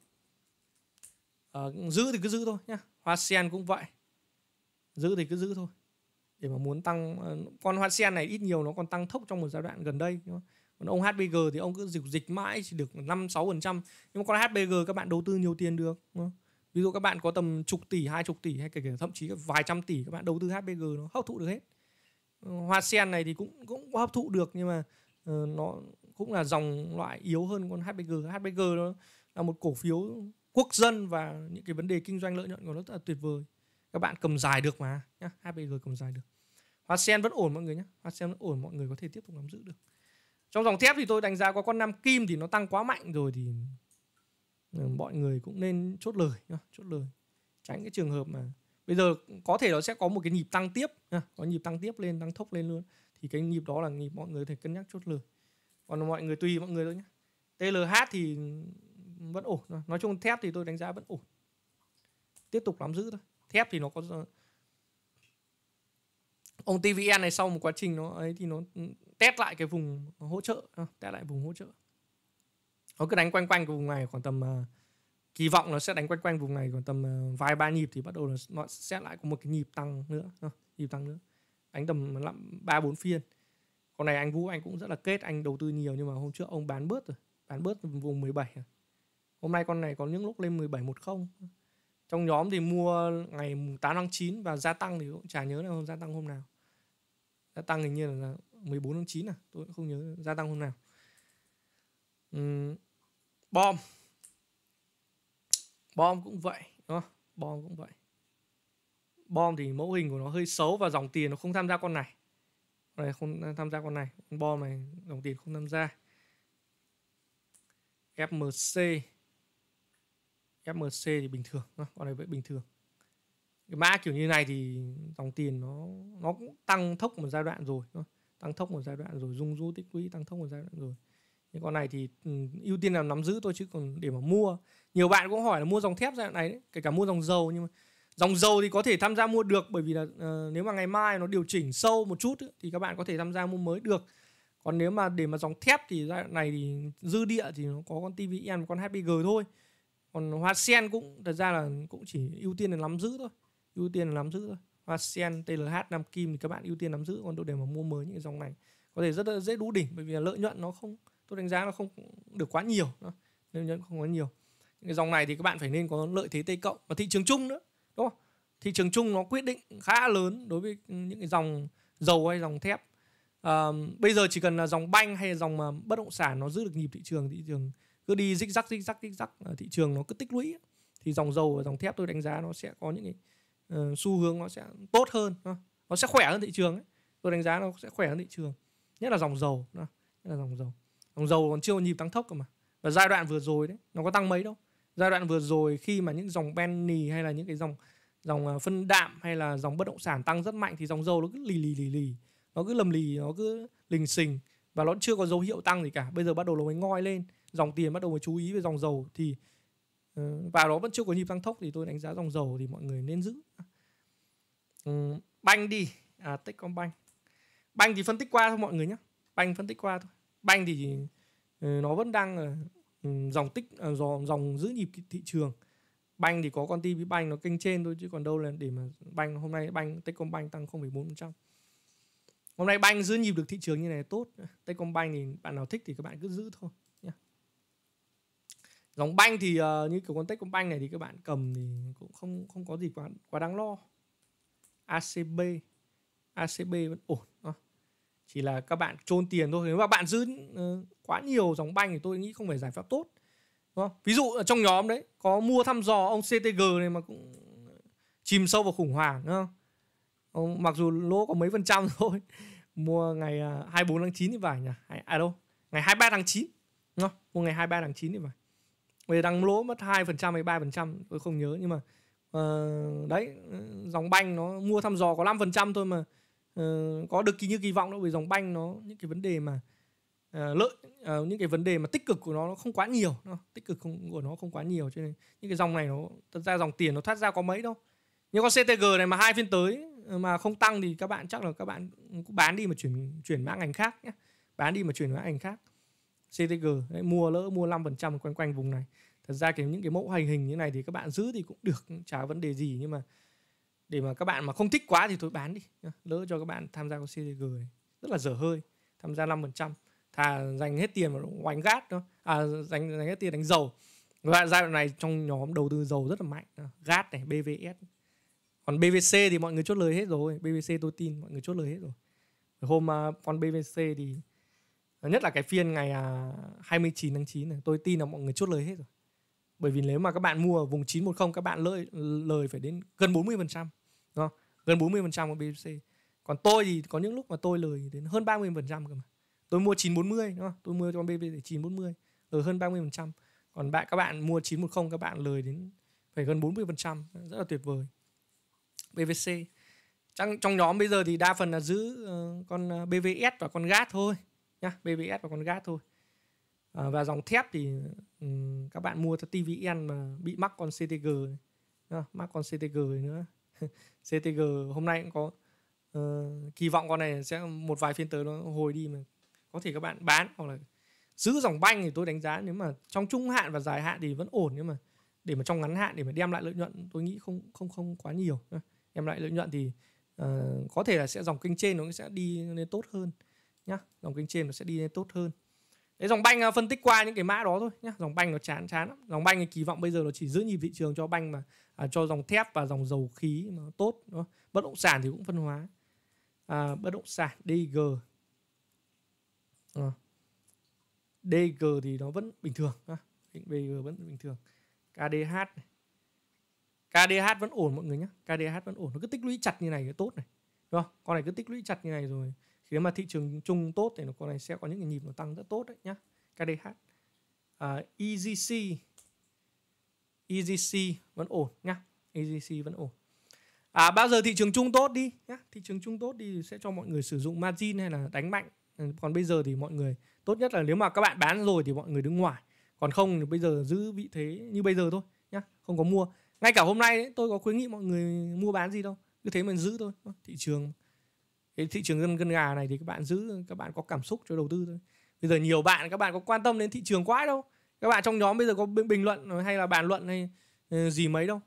à, giữ thì cứ giữ thôi nhá hoa sen cũng vậy giữ thì cứ giữ thôi để mà muốn tăng ờ, con hoa sen này ít nhiều nó còn tăng thốc trong một giai đoạn gần đây còn ông HBG thì ông cứ dịch dịch mãi chỉ được 5 6% nhưng mà con HBG các bạn đầu tư nhiều tiền được đúng không? ví dụ các bạn có tầm chục tỷ hai chục tỷ hay kể cả thậm chí vài trăm tỷ các bạn đầu tư hpg nó hấp thụ được hết ờ, hoa sen này thì cũng cũng hấp thụ được nhưng mà uh, nó cũng là dòng loại yếu hơn con hpg hpg nó là một cổ phiếu quốc dân và những cái vấn đề kinh doanh lợi nhuận của nó rất là tuyệt vời các bạn cầm dài được mà nhá hpg cầm dài được hoa sen vẫn ổn mọi người nhé hoa sen vẫn ổn mọi người có thể tiếp tục nắm giữ được trong dòng thép thì tôi đánh giá có con nam kim thì nó tăng quá mạnh rồi thì Ừ, mọi người cũng nên chốt lời nhá, chốt lời tránh cái trường hợp mà bây giờ có thể nó sẽ có một cái nhịp tăng tiếp nhá, có nhịp tăng tiếp lên tăng thốc lên luôn thì cái nhịp đó là nhịp mọi người thể cân nhắc chốt lời còn mọi người tùy mọi người thôi nhé TLH thì vẫn ổn nói chung thép thì tôi đánh giá vẫn ổn tiếp tục nắm giữ thôi thép thì nó có ông TVN này sau một quá trình nó ấy thì nó test lại cái vùng hỗ trợ test lại vùng hỗ trợ nó ờ, cứ đánh quanh quanh vùng này khoảng tầm uh, kỳ vọng nó sẽ đánh quanh quanh vùng này khoảng tầm uh, vài ba nhịp thì bắt đầu nó, nó sẽ lại có một cái nhịp tăng nữa nhịp tăng nữa đánh tầm lặm ba bốn phiên con này anh vũ anh cũng rất là kết anh đầu tư nhiều nhưng mà hôm trước ông bán bớt rồi bán bớt vùng 17 bảy à. hôm nay con này có những lúc lên 17 10 trong nhóm thì mua ngày 8 tháng 9 và gia tăng thì cũng chả nhớ là hôm gia tăng hôm nào gia tăng hình như là 14 tháng 9 à tôi cũng không nhớ gia tăng hôm nào bom bom cũng vậy đúng không? bom cũng vậy bom thì mẫu hình của nó hơi xấu và dòng tiền nó không tham gia con này con này không à, tham gia con này bom này dòng tiền không tham gia FMC FMC thì bình thường con này vẫn bình thường cái mã kiểu như này thì dòng tiền nó nó cũng tăng thốc một giai đoạn rồi tăng thốc một giai đoạn rồi dung du tích lũy tăng thốc một giai đoạn rồi những con này thì ừ, ưu tiên là nắm giữ thôi chứ còn để mà mua nhiều bạn cũng hỏi là mua dòng thép ra này đấy kể cả mua dòng dầu nhưng mà dòng dầu thì có thể tham gia mua được bởi vì là uh, nếu mà ngày mai nó điều chỉnh sâu một chút ấy, thì các bạn có thể tham gia mua mới được còn nếu mà để mà dòng thép thì ra này thì dư địa thì nó có con TVN e và con HPG thôi còn hoa sen cũng thật ra là cũng chỉ ưu tiên là nắm giữ thôi ưu tiên là nắm giữ thôi hoa sen TLH Nam Kim thì các bạn ưu tiên nắm giữ còn đâu để mà mua mới những cái dòng này có thể rất là dễ đú đỉnh bởi vì là lợi nhuận nó không tôi đánh giá nó không được quá nhiều nên nhấn không quá nhiều những cái dòng này thì các bạn phải nên có lợi thế tây cộng và thị trường chung nữa đúng không thị trường chung nó quyết định khá lớn đối với những cái dòng dầu hay dòng thép à, bây giờ chỉ cần là dòng banh hay dòng bất động sản nó giữ được nhịp thị trường thị trường cứ đi dích rắc dích rắc dích rắc thị trường nó cứ tích lũy thì dòng dầu và dòng thép tôi đánh giá nó sẽ có những cái uh, xu hướng nó sẽ tốt hơn nó sẽ khỏe hơn thị trường ấy. tôi đánh giá nó sẽ khỏe hơn thị trường nhất là dòng dầu nhất là dòng dầu Dòng dầu còn chưa có nhịp tăng tốc cơ mà. Và giai đoạn vừa rồi đấy, nó có tăng mấy đâu. Giai đoạn vừa rồi khi mà những dòng penny hay là những cái dòng dòng à, phân đạm hay là dòng bất động sản tăng rất mạnh thì dòng dầu nó cứ lì lì lì lì. Nó cứ lầm lì, nó cứ lình xình và nó chưa có dấu hiệu tăng gì cả. Bây giờ bắt đầu nó mới ngoi lên, dòng tiền bắt đầu mới chú ý về dòng dầu thì ờ, và nó vẫn chưa có nhịp tăng tốc thì tôi đánh giá dòng dầu thì mọi người nên giữ. Ừ, banh đi, à, Techcombank. Banh thì phân tích qua thôi mọi người nhé. Banh phân tích qua thôi banh thì ừ, nó vẫn đang ờ, ừ, dòng tích à, dòng dòng giữ nhịp thị trường banh thì có con tim banh nó kênh trên thôi chứ còn đâu là để mà banh hôm nay banh Techcombank tăng 0,4% hôm nay banh giữ nhịp được thị trường như này tốt Techcombank thì bạn nào thích thì các bạn cứ giữ thôi nhé dòng banh thì uh, như kiểu con Techcombank này thì các bạn cầm thì cũng không không có gì quá quá đáng lo ACB ACB vẫn ổn chỉ là các bạn trôn tiền thôi nếu mà bạn giữ ờ, quá nhiều dòng banh thì tôi nghĩ không phải giải pháp tốt đúng không ví dụ ở trong nhóm đấy có mua thăm dò ông CTG này mà cũng chìm sâu vào khủng hoảng đúng không ông, mặc dù lỗ có mấy phần trăm thôi mua ngày 24 à, tháng 9 thì phải nhỉ à đâu ngày 23 tháng 9 đúng không? mua ngày 23 tháng 9 thì phải bây đang lỗ mất 2 phần trăm hay 3 phần trăm tôi không nhớ nhưng mà uh, đấy ừ, dòng banh nó mua thăm dò có 5 phần trăm thôi mà Ờ, có được kỳ như kỳ vọng đâu về dòng banh nó những cái vấn đề mà uh, lợi uh, những cái vấn đề mà tích cực của nó nó không quá nhiều nó tích cực không, của nó không quá nhiều cho nên những cái dòng này nó thật ra dòng tiền nó thoát ra có mấy đâu nhưng con CTG này mà hai phiên tới mà không tăng thì các bạn chắc là các bạn cũng bán đi mà chuyển chuyển mã ngành khác nhé bán đi mà chuyển mã ngành khác CTG đấy, mua lỡ mua 5% quanh quanh vùng này thật ra cái những cái mẫu hành hình như này thì các bạn giữ thì cũng được chả vấn đề gì nhưng mà để mà các bạn mà không thích quá thì thôi bán đi lỡ cho các bạn tham gia con CDG này rất là dở hơi tham gia 5% thà dành hết tiền mà oanh gát đó à, dành dành hết tiền đánh dầu và giai đoạn này trong nhóm đầu tư dầu rất là mạnh gát này BVS còn BVC thì mọi người chốt lời hết rồi BVC tôi tin mọi người chốt lời hết rồi hôm à, con BVC thì à, nhất là cái phiên ngày uh, à, 29 tháng 9 này tôi tin là mọi người chốt lời hết rồi bởi vì nếu mà các bạn mua ở vùng 910 các bạn lợi lời phải đến gần 40% đúng vâng, không phần trăm của BTC còn tôi thì có những lúc mà tôi lời đến hơn 30% cơ mà tôi mua 940 đúng không tôi mua cho BTC 940 ở hơn 30% còn bạn các bạn mua 910 các bạn lời đến phải gần 40% rất là tuyệt vời BVC trong, trong nhóm bây giờ thì đa phần là giữ uh, con ờ, BVS và con GAT thôi nhá BVS và con GAT thôi à, và dòng thép thì um, các bạn mua cho TVN mà bị mắc con CTG mắc con CTG nữa CTG hôm nay cũng có uh, kỳ vọng con này sẽ một vài phiên tới nó hồi đi mà có thể các bạn bán hoặc là giữ dòng banh thì tôi đánh giá nếu mà trong trung hạn và dài hạn thì vẫn ổn nhưng mà để mà trong ngắn hạn để mà đem lại lợi nhuận tôi nghĩ không không không quá nhiều đem lại lợi nhuận thì uh, có thể là sẽ dòng kênh trên nó sẽ đi lên tốt hơn nhá dòng kênh trên nó sẽ đi lên tốt hơn Đấy, dòng banh ờ, phân tích qua những cái mã đó thôi nhá dòng banh nó chán chán lắm. dòng banh thì kỳ vọng bây giờ nó chỉ giữ nhịp thị trường cho banh mà à, cho dòng thép và dòng dầu khí nó tốt đó. bất động sản thì cũng phân hóa à, bất động sản DG à, ờ. DG thì nó vẫn bình thường DG vẫn bình thường KDH này. KDH vẫn ổn mọi người nhé KDH vẫn ổn nó cứ tích lũy chặt như này thì tốt này đúng không con này cứ tích lũy chặt như này rồi khi mà thị trường chung tốt thì nó con này sẽ có những cái nhịp nó tăng rất tốt đấy nhá KDH à, EGC EGC vẫn ổn nhá EGC vẫn ổn à bao giờ thị trường chung tốt đi nhá thị trường chung tốt đi sẽ cho mọi người sử dụng margin hay là đánh mạnh còn bây giờ thì mọi người tốt nhất là nếu mà các bạn bán rồi thì mọi người đứng ngoài còn không thì bây giờ giữ vị thế như bây giờ thôi nhá không có mua ngay cả hôm nay ấy, tôi có khuyến nghị mọi người mua bán gì đâu cứ thế mình giữ thôi thị trường cái thị trường gân gân gà này thì các bạn giữ các bạn có cảm xúc cho đầu tư thôi bây giờ nhiều bạn các bạn có quan tâm đến thị trường quá đâu các bạn trong nhóm bây giờ có bình luận hay là bàn luận hay ừ, gì mấy đâu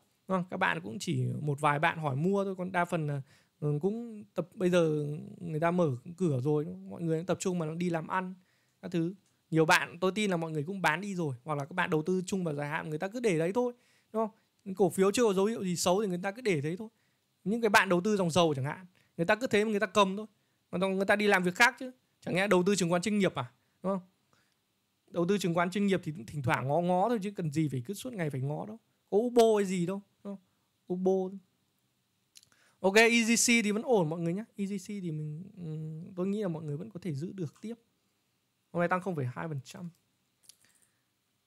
các bạn cũng chỉ một vài bạn hỏi mua thôi còn đa phần là ừ, cũng tập bây giờ người ta mở cửa rồi mọi người tập trung mà nó đi làm ăn các thứ nhiều bạn tôi tin là mọi người cũng bán đi rồi hoặc là các bạn đầu tư chung vào dài hạn người ta cứ để đấy thôi đúng không cổ phiếu chưa có dấu hiệu gì xấu thì người ta cứ để thế thôi những cái bạn đầu tư dòng dầu chẳng hạn người ta cứ thế mà người ta cầm thôi còn người ta đi làm việc khác chứ chẳng lẽ đầu tư chứng khoán chuyên nghiệp à đúng không đầu tư chứng khoán chuyên nghiệp thì thỉnh thoảng ngó ngó thôi chứ cần gì phải cứ suốt ngày phải ngó đâu có ubo hay gì đâu ubo thôi. ok egc thì vẫn ổn mọi người nhé egc thì mình tôi nghĩ là mọi người vẫn có thể giữ được tiếp hôm nay tăng 0,2%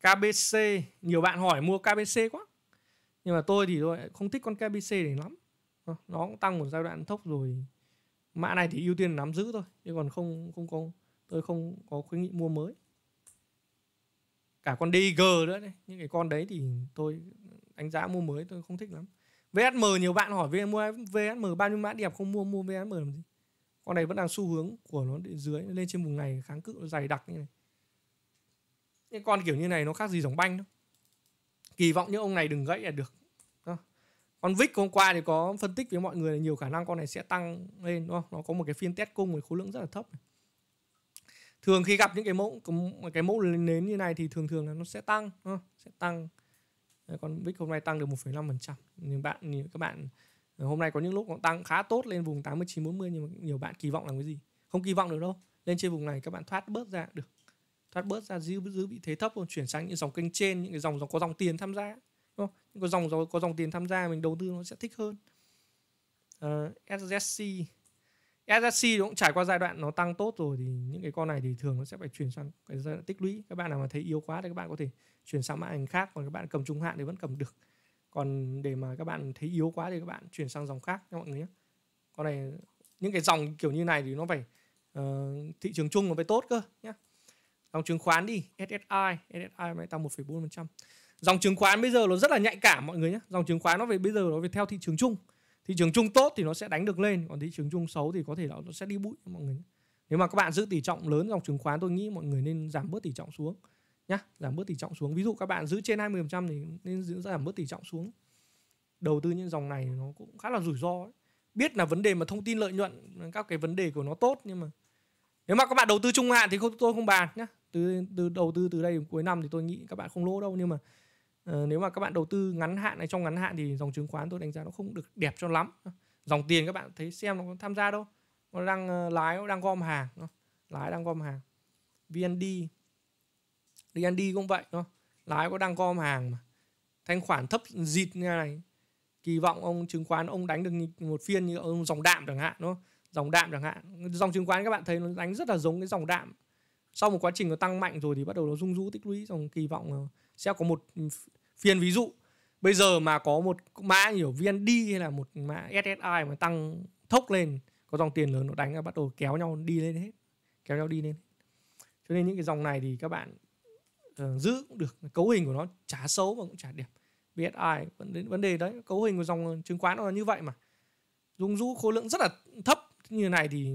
KBC nhiều bạn hỏi mua KBC quá nhưng mà tôi thì tôi không thích con KBC này lắm ờ, nó cũng tăng một giai đoạn thốc rồi mã này thì ưu tiên nắm giữ thôi chứ còn không không có tôi không có khuyến nghị mua mới cả con DG nữa đấy. những cái con đấy thì tôi đánh giá mua mới tôi không thích lắm VSM nhiều bạn hỏi VM mua VSM bao nhiêu mã đẹp không mua mua VSM làm gì con này vẫn đang xu hướng của nó dưới lên trên vùng này kháng cự nó dày đặc như này những con kiểu như này nó khác gì dòng banh đâu kỳ vọng những ông này đừng gãy là được ờ. con Vic hôm qua thì có phân tích với mọi người là nhiều khả năng con này sẽ tăng lên đúng không? Nó có một cái phiên test cung với khối lượng rất là thấp. Này thường khi gặp những cái mẫu cái mẫu nến như này thì thường thường là nó sẽ tăng sẽ tăng còn Vic hôm nay tăng được 1,5% nhưng bạn như các bạn ờ, hôm nay có những lúc nó tăng khá tốt lên vùng 89 40 nhưng mà nhiều bạn kỳ vọng là cái gì không kỳ vọng được đâu lên trên vùng này các bạn thoát bớt ra được thoát bớt ra giữ giữ vị thế thấp rồi chuyển sang những dòng kênh trên những cái dòng, dòng có dòng tiền tham gia đúng không? những cái dòng, dòng có dòng tiền tham gia mình đầu tư nó sẽ thích hơn uh, ờ, SZC SSC cũng trải qua giai đoạn nó tăng tốt rồi thì những cái con này thì thường nó sẽ phải chuyển sang cái giai đoạn tích lũy các bạn nào mà thấy yếu quá thì các bạn có thể chuyển sang mã hình khác còn các bạn cầm trung hạn thì vẫn cầm được còn để mà các bạn thấy yếu quá thì các bạn chuyển sang dòng khác các mọi người nhé con này những cái dòng kiểu như này thì nó phải uh, thị trường chung nó phải tốt cơ nhé dòng chứng khoán đi SSI SSI mới tăng 1,4% dòng chứng khoán bây giờ nó rất là nhạy cảm mọi người nhé dòng chứng khoán nó về bây giờ nó về theo thị trường chung thị trường chung tốt thì nó sẽ đánh được lên còn thị trường chung xấu thì có thể nó sẽ đi bụi mọi người nếu mà các bạn giữ tỷ trọng lớn dòng chứng khoán tôi nghĩ mọi người nên giảm bớt tỷ trọng xuống nhá giảm bớt tỷ trọng xuống ví dụ các bạn giữ trên 20% thì nên giữ giảm bớt tỷ trọng xuống đầu tư những dòng này nó cũng khá là rủi ro ấy. biết là vấn đề mà thông tin lợi nhuận các cái vấn đề của nó tốt nhưng mà nếu mà các bạn đầu tư trung hạn thì không, tôi không bàn nhá từ từ đầu tư từ đây đến cuối năm thì tôi nghĩ các bạn không lỗ đâu nhưng mà Ờ, nếu mà các bạn đầu tư ngắn hạn này trong ngắn hạn thì dòng chứng khoán tôi đánh giá nó không được đẹp cho lắm dòng tiền các bạn thấy xem nó có tham gia đâu nó đang uh, lái nó đang gom hàng nó lái đang gom hàng vnd vnd cũng vậy nó lái có đang gom hàng mà thanh khoản thấp dịt như này kỳ vọng ông chứng khoán ông đánh được một phiên như ông dòng đạm chẳng hạn nó, dòng đạm chẳng hạn dòng chứng khoán các bạn thấy nó đánh rất là giống cái dòng đạm sau một quá trình nó tăng mạnh rồi thì bắt đầu nó rung rũ tích lũy dòng kỳ vọng sẽ có một phiên ví dụ bây giờ mà có một mã kiểu VND hay là một mã SSI mà tăng thốc lên có dòng tiền lớn nó đánh là bắt đầu kéo nhau đi lên hết kéo nhau đi lên cho nên những cái dòng này thì các bạn uh, giữ cũng được cấu hình của nó chả xấu mà cũng chả đẹp VSI vẫn đến vấn đề đấy cấu hình của dòng chứng khoán nó là như vậy mà dung rũ khối lượng rất là thấp như này thì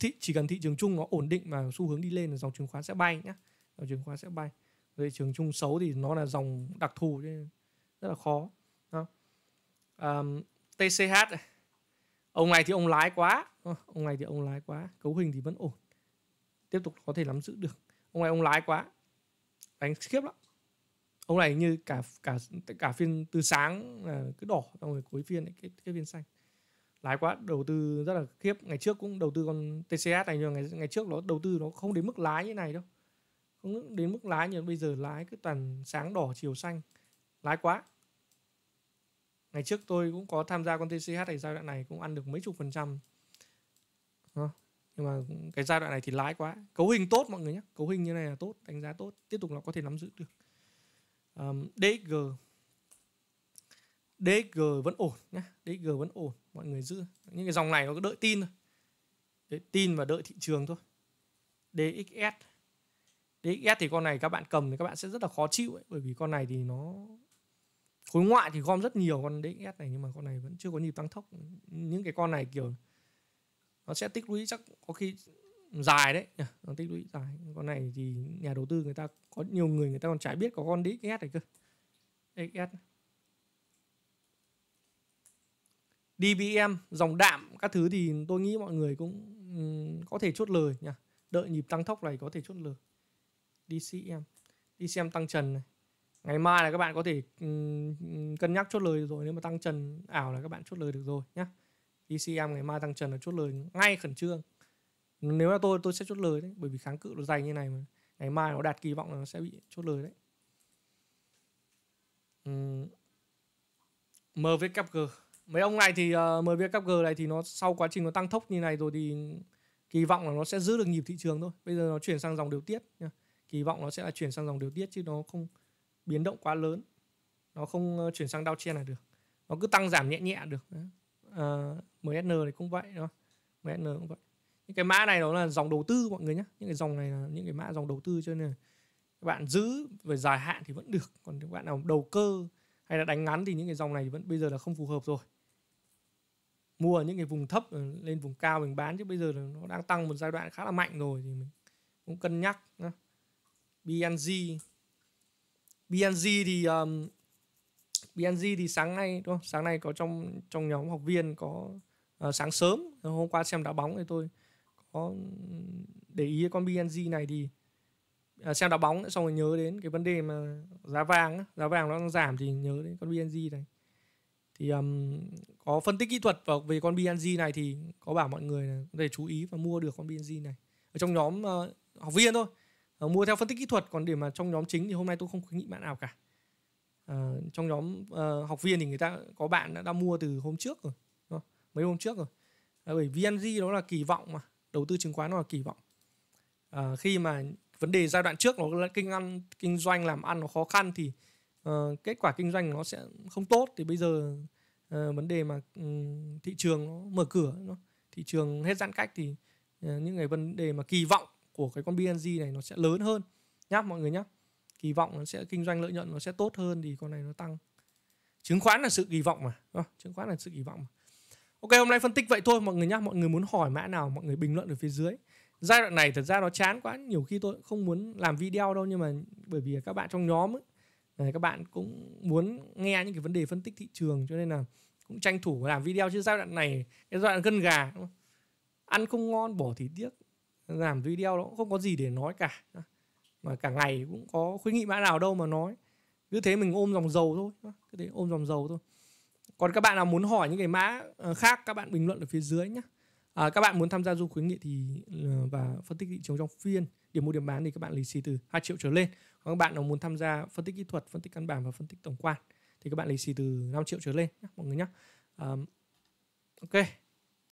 thị, chỉ cần thị trường chung nó ổn định mà xu hướng đi lên là dòng chứng khoán sẽ bay nhá dòng chứng khoán sẽ bay về trường chung xấu thì nó là dòng đặc thù chứ rất là khó đó. À, TCH ông này thì ông lái quá ờ, ông này thì ông lái quá cấu hình thì vẫn ổn tiếp tục có thể nắm giữ được ông này ông lái quá đánh khiếp lắm ông này như cả cả cả phiên từ sáng là cứ đỏ xong rồi cuối phiên cái cái phiên xanh lái quá đầu tư rất là khiếp ngày trước cũng đầu tư con TCH này nhưng ngày ngày trước nó đầu tư nó không đến mức lái như này đâu không đến mức lái như bây giờ lái cứ toàn sáng đỏ chiều xanh lái quá ngày trước tôi cũng có tham gia con TCH thì giai đoạn này cũng ăn được mấy chục phần trăm nhưng mà cái giai đoạn này thì lái quá cấu hình tốt mọi người nhé cấu hình như này là tốt đánh giá tốt tiếp tục là có thể nắm giữ được um, dg DXG vẫn ổn nhá dg vẫn ổn mọi người giữ những cái dòng này nó cứ đợi tin thôi đợi tin và đợi thị trường thôi DXS DXS thì con này các bạn cầm thì các bạn sẽ rất là khó chịu ấy, bởi vì con này thì nó khối ngoại thì gom rất nhiều con DXS này nhưng mà con này vẫn chưa có nhịp tăng tốc những cái con này kiểu nó sẽ tích lũy chắc có khi dài đấy nó tích lũy dài con này thì nhà đầu tư người ta có nhiều người người ta còn chả biết có con DXS này cơ DXS DBM dòng đạm các thứ thì tôi nghĩ mọi người cũng ừ, có thể chốt lời nha đợi nhịp tăng tốc này có thể chốt lời DCM DCM tăng trần này ngày mai là các bạn có thể ừ, ừ, cân nhắc chốt lời rồi nếu mà tăng trần ảo là các bạn chốt lời được rồi nhá DCM ngày mai tăng trần là chốt lời ngay khẩn trương nếu là tôi tôi sẽ chốt lời đấy bởi vì kháng cự nó dày như này mà ngày mai nó đạt kỳ vọng là nó sẽ bị chốt lời đấy um, ừ. MVKG mấy ông này thì uh, ờ, MVKG này thì nó sau quá trình nó tăng tốc như này rồi thì kỳ vọng là nó sẽ giữ được nhịp thị trường thôi bây giờ nó chuyển sang dòng điều tiết nha kỳ vọng nó sẽ là chuyển sang dòng điều tiết chứ nó không biến động quá lớn nó không ờ, chuyển sang đau chen là được nó cứ tăng giảm nhẹ nhẹ được à, ờ, MSN thì cũng vậy đó MSN cũng vậy những cái mã này nó là dòng đầu tư mọi người nhé những cái dòng này là những cái mã dòng đầu tư cho nên các bạn giữ về dài hạn thì vẫn được còn các bạn nào đầu cơ hay là đánh ngắn thì những cái dòng này vẫn bây giờ là không phù hợp rồi mua ở những cái vùng thấp ờ, lên vùng cao mình bán chứ bây giờ là nó đang tăng một giai đoạn khá là mạnh rồi thì mình cũng cân nhắc nhá. BNG BNG thì um, BNG thì sáng nay đúng không? sáng nay có trong trong nhóm học viên có uh, sáng sớm hôm qua xem đá bóng thì tôi có ừ, để ý con BNG này thì uh, xem đá bóng xong rồi nhớ đến cái vấn đề mà giá vàng giá vàng nó giảm thì nhớ đến con BNG này thì um, có phân tích kỹ thuật vào về con BNG này thì có bảo mọi người là có chú ý và mua được con BNG này ở trong nhóm uh, học viên thôi Ờ, mua theo phân tích kỹ thuật còn để mà trong nhóm chính thì hôm nay tôi không khuyến nghị bạn nào cả uh, trong nhóm uh, học viên thì người ta có bạn đã, đã mua từ hôm trước rồi đúng không? mấy hôm trước rồi bởi VNG đó là kỳ vọng mà đầu tư chứng khoán nó là kỳ vọng uh, khi mà vấn đề giai đoạn trước nó là kinh ăn kinh doanh làm ăn nó khó khăn thì uh, kết quả kinh doanh nó sẽ không tốt thì bây giờ uh, vấn đề mà um, thị trường nó mở cửa nó thị trường hết giãn cách thì uh, những cái vấn đề mà kỳ vọng của cái con BNG này nó sẽ lớn hơn nhá mọi người nhá kỳ vọng nó sẽ kinh doanh lợi nhuận nó sẽ tốt hơn thì con này nó tăng chứng khoán là sự kỳ vọng mà à, chứng khoán là sự kỳ vọng mà. ok hôm nay phân tích vậy thôi mọi người nhá mọi người muốn hỏi mã nào mọi người bình luận ở phía dưới giai đoạn này thật ra nó chán quá nhiều khi tôi không muốn làm video đâu nhưng mà bởi vì các bạn trong nhóm ấy, các bạn cũng muốn nghe những cái vấn đề phân tích thị trường cho nên là cũng tranh thủ làm video chứ giai đoạn này cái giai đoạn gân gà ăn không ngon bỏ thì tiếc làm video nó cũng không có gì để nói cả mà cả ngày cũng có khuyến nghị mã nào đâu mà nói cứ thế mình ôm dòng dầu thôi cứ thế ôm dòng dầu thôi còn các bạn nào muốn hỏi những cái mã ờ, khác các bạn bình luận ở phía dưới nhé à, các bạn muốn tham gia du khuyến nghị thì ờ, và phân tích thị trường trong phiên điểm mua điểm bán thì các bạn lì xì từ 2 triệu trở lên còn các bạn nào muốn tham gia phân tích kỹ thuật phân tích căn bản và phân tích tổng quan thì các bạn lì xì từ 5 triệu trở lên nhé, mọi người nhé à, ok